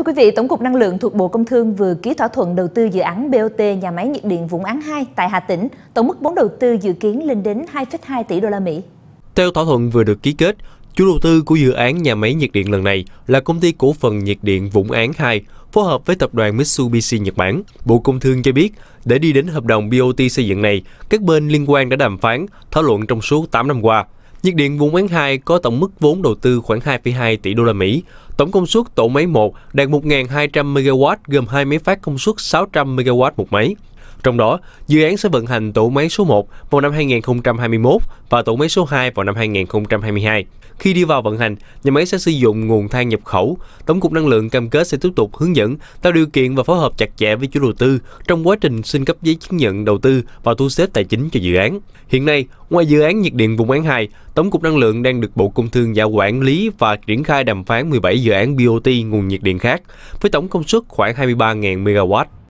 Thưa quý vị, Tổng cục Năng lượng thuộc Bộ Công Thương vừa ký thỏa thuận đầu tư dự án BOT nhà máy nhiệt điện Vũng Áng 2 tại Hà Tĩnh, tổng mức vốn đầu tư dự kiến lên đến 2,2 tỷ đô la Mỹ. Theo thỏa thuận vừa được ký kết, chủ đầu tư của dự án nhà máy nhiệt điện lần này là công ty cổ phần nhiệt điện Vũng Áng 2 phối hợp với tập đoàn Mitsubishi Nhật Bản. Bộ Công Thương cho biết, để đi đến hợp đồng BOT xây dựng này, các bên liên quan đã đàm phán, thảo luận trong suốt 8 năm qua. Nhiệt điện vùng bán 2 có tổng mức vốn đầu tư khoảng 2,2 tỷ đô la Mỹ. Tổng công suất tổ máy 1 đạt 1.200 MW gồm hai máy phát công suất 600 MW một máy. Trong đó, dự án sẽ vận hành tổ máy số 1 vào năm 2021 và tổ máy số 2 vào năm 2022. Khi đi vào vận hành, nhà máy sẽ sử dụng nguồn than nhập khẩu. Tổng cục Năng lượng cam kết sẽ tiếp tục hướng dẫn, tạo điều kiện và phối hợp chặt chẽ với chủ đầu tư trong quá trình xin cấp giấy chứng nhận đầu tư và thu xếp tài chính cho dự án. Hiện nay, ngoài dự án nhiệt điện vùng án 2, Tổng cục Năng lượng đang được Bộ Công Thương giao quản lý và triển khai đàm phán 17 dự án BOT nguồn nhiệt điện khác, với tổng công suất khoảng 23.000 MW.